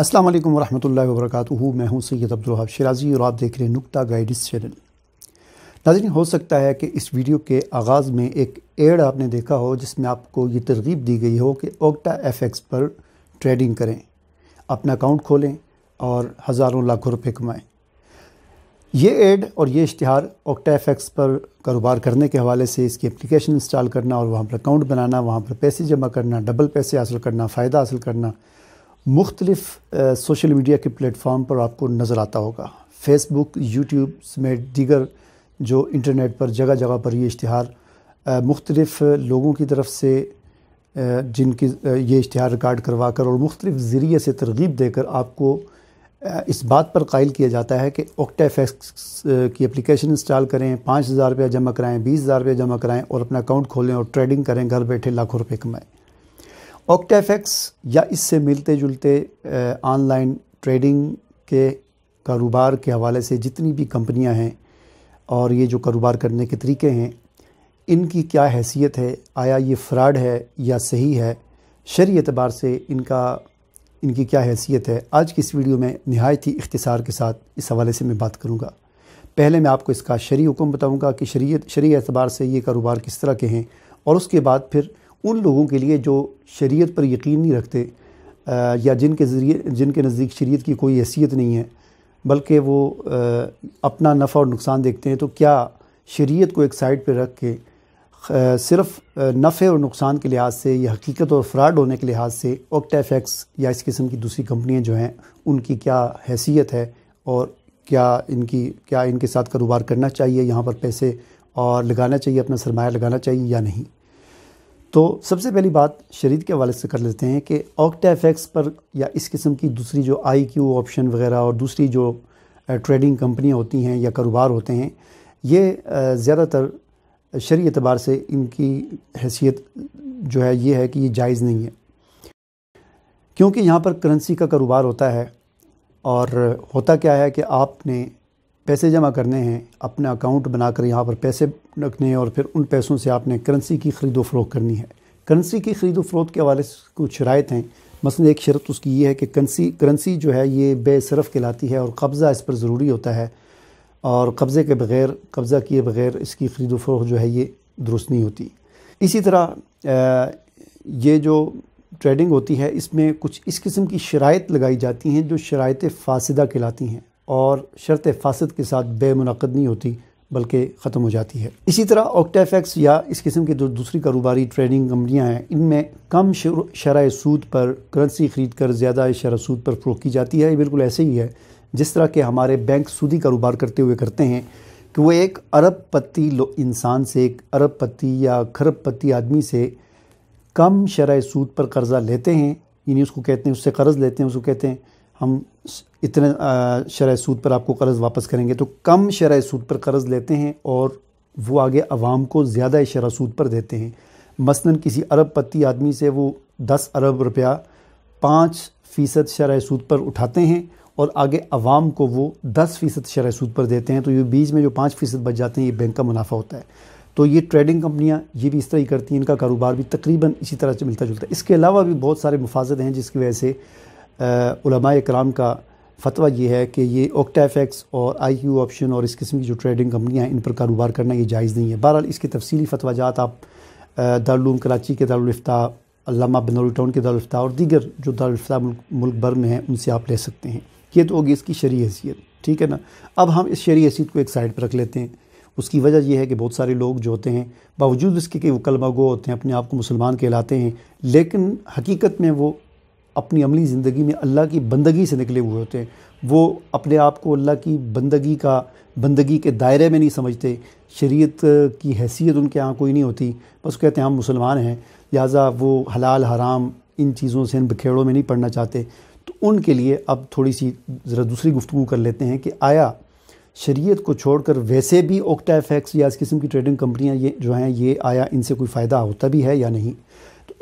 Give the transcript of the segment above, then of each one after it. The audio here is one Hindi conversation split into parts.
अस्सलाम वालेकुम वरहमतुल्लाहि व बरकातुहू मैं हूं सैयद हाफ शराजी और आप देख रहे हैं नुकता गाइड्स चैनल नाजरीन हो सकता है कि इस वीडियो के आगाज़ में एक एड आपने देखा हो जिसमें आपको ये तरगीब दी गई हो कि ओक्टा एफ पर ट्रेडिंग करें अपना अकाउंट खोलें और हज़ारों लाखों रुपये कमाएँ ये एड और ये इश्तहार ओक्टा एफ पर कारोबार करने के हवाले से इसकी एप्लीकेशन इंस्टॉल करना और वहाँ पर अकाउंट बनाना वहाँ पर पैसे जमा करना डबल पैसे हासिल करना फ़ायदा हासिल करना मुख्तलिफ सोशल मीडिया के प्लेटफॉर्म पर आपको नज़र आता होगा फेसबुक यूट्यूब समेत दीगर जो इंटरनेट पर जगह जगह पर ये इश्तहार मुख्तलिफ लोगों की तरफ से जिनकी ये इश्तहार रिकॉर्ड करवा कर और मुख्तलिफ ज़रिए से तरगीब देकर आपको इस बात पर कायल किया जाता है कि ओक्टाफेक्स की एप्लीकेशन इंस्टॉल करें पाँच हज़ार रुपया जमा कराएँ बीस हज़ार रुपया जमा कराएँ और अपना अकाउंट खोलें और ट्रेडिंग करें घर बैठे लाखों रुपये कमाएँ ओक्टेफेक्स या इससे मिलते जुलते ऑनलाइन ट्रेडिंग के कारोबार के हवाले से जितनी भी कंपनियां हैं और ये जो कारोबार करने के तरीके हैं इनकी क्या हैसियत है आया ये फ्रॉड है या सही है शरी एतबार से इनका इनकी क्या हैसियत है आज की इस वीडियो में नहायत ही इख्तसार के साथ इस हवाले से मैं बात करूँगा पहले मैं आपको इसका शरी हुक्म बताऊँगा कि शरीय शरी एतबार से ये कारोबार किस तरह के हैं और उसके बाद फिर उन लोगों के लिए जो शरीयत पर यकीन नहीं रखते आ, या जिनके ज़रिए जिनके नज़दीक शरीयत की कोई हैसियत नहीं है बल्कि वो आ, अपना नफ़ा और नुकसान देखते हैं तो क्या शरीयत को एक साइड पर रख के आ, सिर्फ नफ़े और नुकसान के लिहाज से या हकीकत और फ़्राड होने के लिहाज से ओक्टाफैक्स या इस किस्म की दूसरी कंपनियाँ जो हैं उनकी क्या हैसियत है और क्या इनकी क्या इनके साथ कारोबार करना चाहिए यहाँ पर पैसे और लगाना चाहिए अपना सरमाया लगाना चाहिए या नहीं तो सबसे पहली बात शरीर के हवाले से कर लेते हैं कि ऑक्टा एफेक्स पर या इस किस्म की दूसरी जो आई क्यू ऑप्शन वगैरह और दूसरी जो ट्रेडिंग कंपनियाँ होती हैं या कारोबार होते हैं ये ज़्यादातर शरी एतबार से इनकी हैसियत जो है ये है कि ये जायज़ नहीं है क्योंकि यहाँ पर करेंसी का कारोबार होता है और होता क्या है कि आपने पैसे जमा करने हैं अपना अकाउंट बनाकर यहाँ पर पैसे रखने और फिर उन पैसों से आपने करेंसी की ख़रीदो फरोख करनी है करेंसी की ख़रीदो फरोख के हवाले से कुछ शरात हैं मसल एक शरत उसकी ये है कि करेंसी करेंसी जो है ये बेसरफ़ कहलाती है और कब्ज़ा इस पर ज़रूरी होता है और कब्ज़े के बगैर कब्ज़ा किए बगैर इसकी ख़रीदो फरोख जो है ये दुरुस्त नहीं होती इसी तरह ये जो ट्रेडिंग होती है इसमें कुछ इस किस्म की शरात लगाई जाती हैं जो शरात फ़ासदा कहलाती हैं और शर्त फ़ासद के साथ बेमनद नहीं होती बल्कि ख़त्म हो जाती है इसी तरह ऑक्टाफेक्स या इस किस्म की जो दूसरी कारोबारी ट्रेडिंग कंपनियां हैं इनमें कम शरह सूद पर करेंसी ख़रीद कर ज़्यादा शरह सूद पर फ़रोख की जाती है ये बिल्कुल ऐसे ही है जिस तरह के हमारे बैंक सूदी कारोबार करते हुए करते हैं कि वो एक अरब पति इंसान से एक अरब पति या खरब पति आदमी से कम शर सूद पर कर्ज़ा लेते हैं यानी उसको कहते हैं उससे कर्ज़ लेते हैं उसको कहते हैं हम इतने शरा सूद पर आपको कर्ज़ वापस करेंगे तो कम शरा सूद पर कर्ज़ लेते हैं और वो आगे आवाम को ज़्यादा शरह सूद पर देते हैं मसलन किसी अरब पति आदमी से वो दस अरब रुपया पाँच फ़ीसद शरा सूद पर उठाते हैं और आगे आवाम को वो दस फ़ीसद शरह सूद पर देते हैं तो ये बीच में जो पाँच फ़ीसद बच जाते हैं ये बैंक का मुनाफा होता है तो ये ट्रेडिंग कंपनियाँ ये भी इस तरह ही करती हैं इनका कारोबार भी तकरीबन इसी तरह से मिलता जुलता है इसके अलावा भी बहुत सारे मुफाजत हैं जिसकी वजह से कराम का फतवा ये है कि ये ओक्टाफेक्स और आई यू ऑप्शन और इस किस्म की जो ट्रेडिंग कंपनियाँ हैं इन पर कारोबार करना ये जायज़ नहीं है बहरहाल तफसली फतवा फतवाजात आप दारूम कराची के दारफ्ता अलामा टाउन के दारफ्ता और दीगर जो दारफ्ता मुल्क, मुल्क भर में हैं उनसे आप ले सकते हैं ये तो होगी इसकी शरी हैसियत ठीक है ना अब हम इस शरी हैसीत को एक साइड पर रख लेते हैं उसकी वजह यह है कि बहुत सारे लोग जो होते हैं बावजूद इसके कि वो कलमा गो होते हैं अपने आप को मुसलमान कहलाते हैं लेकिन हकीकत में वो अपनी अमली ज़िंदगी में अल्लाह की बंदगी से निकले हुए होते हैं वो अपने आप को अल्लाह की बंदगी का बंदगी के दायरे में नहीं समझते शरीयत की हैसियत उनके यहाँ कोई नहीं होती बस कहते हैं हम मुसलमान हैं लिहाजा वो हलाल हराम इन चीज़ों से इन बखेड़ों में नहीं पढ़ना चाहते तो उनके लिए अब थोड़ी सी ज़रा दूसरी गुफ्तु कर लेते हैं कि आया शरीयत को छोड़कर वैसे भी ओक्टा एफेक्स या इस किस्म की ट्रेडिंग कंपनियां ये जो हैं ये आया इनसे कोई फ़ायदा होता भी है या नहीं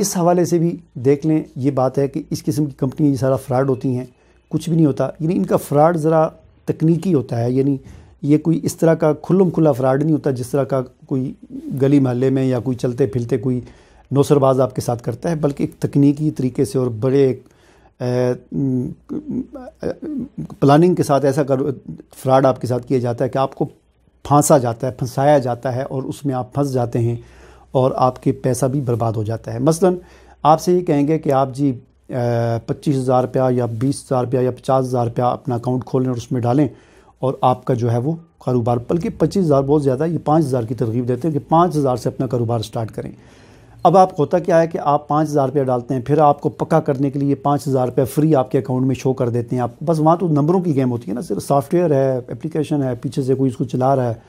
इस हवाले से भी देख लें ये बात है कि इस किस्म की ये सारा फ्रॉड होती हैं कुछ भी नहीं होता यानी इनका फ्रॉड ज़रा तकनीकी होता है यानी ये कोई इस तरह का खुल्लम खुला फ्रॉड नहीं होता जिस तरह का कोई गली महल्ले में या कोई चलते फिरते कोई नौसरबाज आपके साथ करता है बल्कि एक तकनीकी तरीके से और बड़े एक प्लानिंग के साथ ऐसा कर फ्रॉड आपके साथ किया जाता है कि आपको फांसा जाता है फंसाया जाता है और उसमें आप फंस जाते हैं और आपके पैसा भी बर्बाद हो जाता है मसलन आपसे ये कहेंगे कि आप जी पच्चीस हज़ार रुपया या बीस हज़ार रुपया या पचास हज़ार रुपया अपना अकाउंट खोलें और उसमें डालें और आपका जो है वो कारोबार बल्कि पच्चीस हज़ार बहुत ज़्यादा ये पाँच हज़ार की तरगीब देते हैं कि पाँच हज़ार से अपना कारोबार स्टार्ट करें अब आप होता क्या है कि आप पाँच हज़ार रुपया डालते हैं फिर आपको पक्का करने के लिए पाँच हज़ार रुपया फ्री आपके अकाउंट में शो कर देते हैं आप बस वहाँ तो नंबरों की गेम होती है ना सिर्फ सॉफ्टवेयर है एप्लीकेशन है पीछे से कोई इसको चला रहा है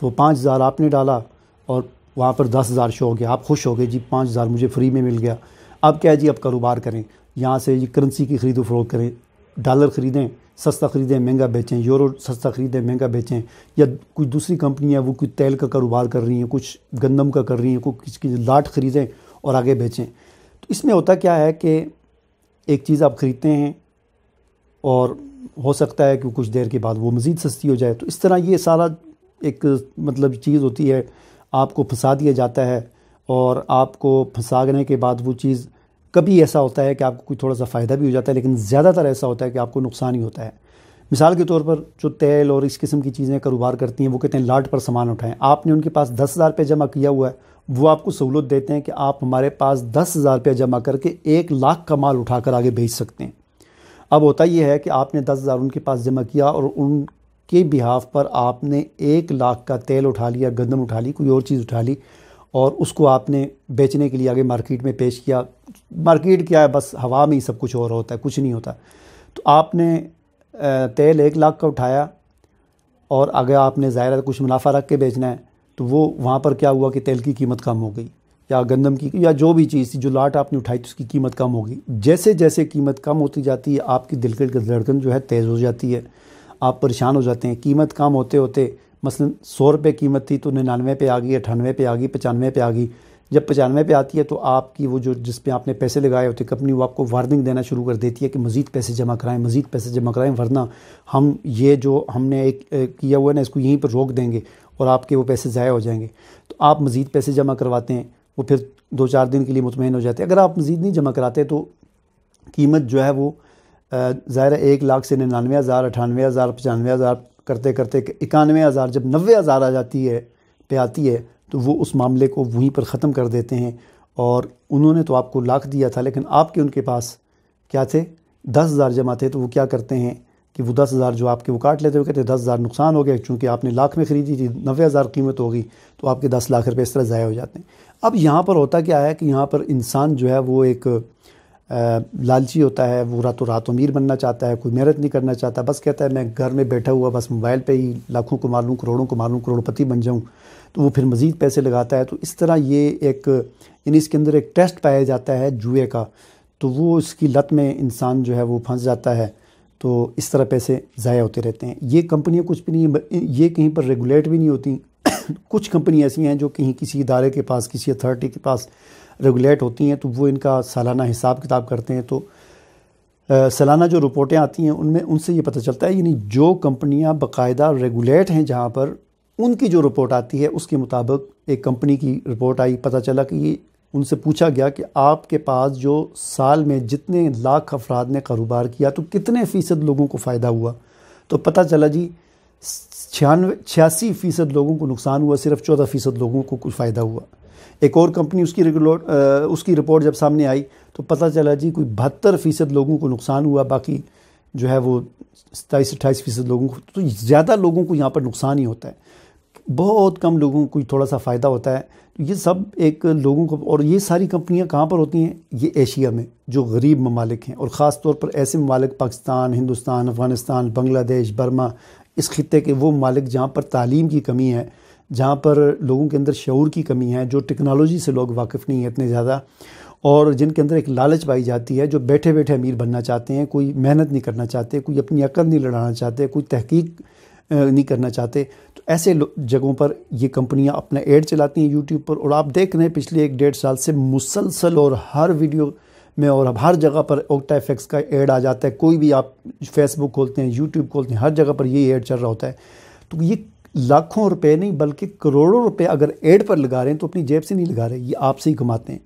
तो पाँच हज़ार आपने डाला और वहाँ पर दस हज़ार शो हो गया आप खुश हो गए जी पाँच हज़ार मुझे फ्री में मिल गया अब क्या है जी आप कारोबार करें यहाँ से जी करेंसी की खरीदो फरोख करें डॉलर ख़रीदें सस्ता ख़रीदें महंगा बेचें यूरो सस्ता ख़रीदें महंगा बेचें या कुछ दूसरी कंपनियाँ वो कुछ तेल का कारोबार कर रही हैं कुछ गंदम का कर रही हैं कुछ किसी लाट ख़रीदें और आगे बेचें तो इसमें होता क्या है कि एक चीज़ आप ख़रीदते हैं और हो सकता है कि कुछ देर के बाद वो मज़ीद सस्ती हो जाए तो इस तरह ये सारा एक मतलब चीज़ होती है आपको फंसा दिया जाता है और आपको फंसाने के बाद वो चीज़ कभी ऐसा होता है कि आपको कोई थोड़ा सा फ़ायदा भी हो जाता है लेकिन ज़्यादातर ऐसा होता है कि आपको नुकसान ही होता है मिसाल के तौर पर जो तेल और इस किस्म की चीज़ें कारोबार करती हैं वो कहते हैं लाट पर सामान उठाएं आपने उनके पास दस हज़ार रुपये जमा किया हुआ है वो आपको सहूलत देते हैं कि आप हमारे पास दस हज़ार रुपया जमा करके एक लाख का माल उठाकर आगे बेच सकते हैं अब होता यह है कि आपने दस हज़ार उनके पास जमा किया और उन के बिहाफ पर आपने एक लाख का तेल उठा लिया गंदम उठा ली कोई और चीज़ उठा ली और उसको आपने बेचने के लिए आगे मार्केट में पेश किया मार्केट क्या है बस हवा में ही सब कुछ और होता है कुछ नहीं होता तो आपने तेल एक लाख का उठाया और अगर आपने ज़ाहिर कुछ मुनाफा रख के बेचना है तो वो वहाँ पर क्या हुआ कि तेल की कीमत कम हो गई या गंदम की या जो भी चीज़ थी जो लाट आपने उठाई तो उसकी कीमत कम होगी जैसे जैसे कीमत कम होती जाती है आपकी दिल की धड़कन जो है तेज़ हो जाती है आप परेशान हो जाते हैं कीमत कम होते होते मसलन सौ रुपये कीमत थी तो निन्यानवे पे आ गई अठानवे पे आ गई पचानवे पे आ गई जब पचानवे पे आती है तो आपकी वो जो जिस पे आपने पैसे लगाए होते कंपनी वो आपको वार्निंग देना शुरू कर देती है कि मज़ीद पैसे जमा कराएं मज़ीद पैसे जमा कराएं वरना हम ये जो हमने एक, एक किया हुआ है ना इसको यहीं पर रोक देंगे और आपके वो पैसे ज़ाया हो जाएंगे तो आप मज़ीद पैसे जमा करवाते हैं वो फिर दो चार दिन के लिए मुतमिन हो जाते हैं अगर आप मज़ीद नहीं जमा कराते तो कीमत जो है वो ज़ाहिर एक लाख से निन्यानवे हज़ार अठानवे हज़ार पचानवे हज़ार करते करते इक्यानवे हज़ार जब नबे हज़ार आ जाती है पे आती है तो वो उस मामले को वहीं पर ख़त्म कर देते हैं और उन्होंने तो आपको लाख दिया था लेकिन आपके उनके पास क्या थे दस हज़ार जमा थे तो वो क्या करते हैं कि वो दस हज़ार जो आपके वो काट लेते हुए कहते हैं दस हज़ार नुकसान हो गया चूँकि आपने लाख में ख़रीदी थी नबे हज़ार कीमत होगी तो आपके दस लाख रुपये इस तरह ज़ाया हो जाते हैं अब यहाँ पर होता क्या है कि यहाँ पर इंसान जो है वो एक लालची होता है वो रातों रात अमीर बनना चाहता है कोई मेहनत नहीं करना चाहता बस कहता है मैं घर में बैठा हुआ बस मोबाइल पे ही लाखों को मार लूँ करोड़ों को मार लूँ करोड़पति बन जाऊँ तो वो फिर मज़ीद पैसे लगाता है तो इस तरह ये एक यानी इसके अंदर एक टेस्ट पाया जाता है जुए का तो वो इसकी लत में इंसान जो है वो फंस जाता है तो इस तरह पैसे ज़ाया होते रहते हैं ये कंपनियाँ कुछ भी नहीं ये कहीं पर रेगुलेट भी नहीं होती कुछ कंपनी ऐसी हैं जो कहीं किसी इदारे के पास किसी अथॉरिटी के पास रेगुलेट होती हैं तो वो इनका सालाना हिसाब किताब करते हैं तो सालाना जो रिपोर्टें आती हैं उनमें उनसे ये पता चलता है यानी जो कंपनियां बाकायदा रेगुलेट हैं जहाँ पर उनकी जो रिपोर्ट आती है उसके मुताबिक एक कंपनी की रिपोर्ट आई पता चला कि ये उनसे पूछा गया कि आपके पास जो साल में जितने लाख अफराद ने कारोबार किया तो कितने फ़ीसद लोगों को फ़ायदा हुआ तो पता चला जी छियानवे छियासी फ़ीसद लोगों को नुकसान हुआ सिर्फ चौदह फ़ीसद लोगों को कुछ फ़ायदा हुआ एक और कंपनी उसकी रिकॉर्ड उसकी रिपोर्ट जब सामने आई तो पता चला जी कोई बहत्तर फ़ीसद लोगों को नुकसान हुआ बाकी जो है वो सताईस अट्ठाईस फ़ीसद लोगों को तो ज़्यादा लोगों को यहाँ पर नुकसान ही होता है बहुत कम लोगों को थोड़ा सा फ़ायदा होता है तो ये सब एक लोगों को और ये सारी कंपनियाँ कहाँ पर होती हैं ये एशिया में जो गरीब ममालिक हैं और ख़ास तौर पर ऐसे ममालिक पाकिस्तान हिंदुस्तान अफ़गानिस्तान बांग्लादेश बर्मा इस खत्े के वो मालिक जहाँ पर तालीम की कमी है जहाँ पर लोगों के अंदर शूर की कमी है जो टेक्नोलॉजी से लोग वाकिफ़ नहीं हैं इतने ज़्यादा और जिनके अंदर एक लालच पाई जाती है जो बैठे बैठे अमीर बनना चाहते हैं कोई मेहनत नहीं करना चाहते कोई अपनी अकल नहीं लड़ाना चाहते कोई तहकीक नहीं करना चाहते तो ऐसे जगहों पर ये कंपनियां अपना एड चलाती हैं यूट्यूब पर और आप देख रहे हैं पिछले एक डेढ़ साल से मुसलसल और हर वीडियो में और अब हर जगह पर ओक्टा एफेक्स का एड आ जाता है कोई भी आप फेसबुक खोलते हैं यूट्यूब खोलते हैं हर जगह पर ये एड चल रहा होता है तो ये लाखों रुपए नहीं बल्कि करोड़ों रुपए अगर एड पर लगा रहे हैं तो अपनी जेब से नहीं लगा रहे ये आपसे ही कमाते हैं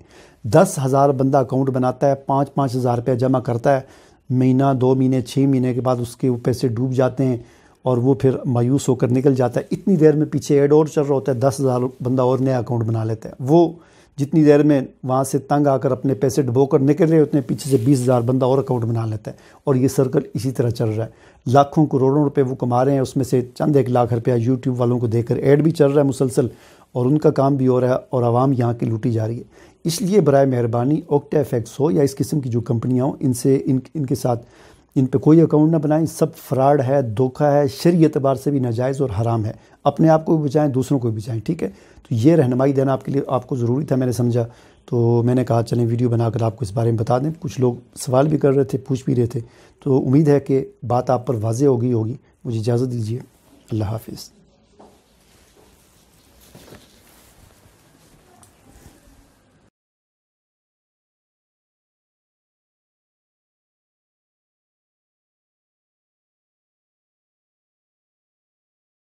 दस हज़ार बंदा अकाउंट बनाता है पाँच पाँच हज़ार रुपया जमा करता है महीना दो महीने छः महीने के बाद उसके वो पैसे डूब जाते हैं और वो फिर मायूस होकर निकल जाता है इतनी देर में पीछे एड और चल रहा होता है दस हज़ार बंदा और नया अकाउंट बना लेता है वो जितनी देर में वहाँ से तंग आकर अपने पैसे डुबो कर निकल रहे उतने पीछे से बीस हज़ार बंदा और अकाउंट बना लेता है और ये सर्कल इसी तरह चल रहा है लाखों करोड़ों रुपये वो कमा रहे हैं उसमें से चंद एक लाख रुपया यूट्यूब वालों को देकर ऐड भी चल रहा है मुसलसल और उनका काम भी हो रहा है और आवाम यहाँ की लूटी जा रही है इसलिए बर मेहरबानी ओक्टा एफेक्ट्स हो या इस किस्म की जो कंपनियाँ हों इनसे इन इनके साथ इन पे कोई अकाउंट ना बनाएं सब फ्रॉड है धोखा है शरी एतबार से भी नाजायज़ और हराम है अपने आप को भी बचाएं दूसरों को भी बचाएं ठीक है तो ये रहनमाई देना आपके लिए आपको ज़रूरी था मैंने समझा तो मैंने कहा चलें वीडियो बनाकर आपको इस बारे में बता दें कुछ लोग सवाल भी कर रहे थे पूछ भी रहे थे तो उम्मीद है कि बात आप पर वाजे हो गई होगी मुझे इजाज़त दीजिए अल्लाह हाफिज़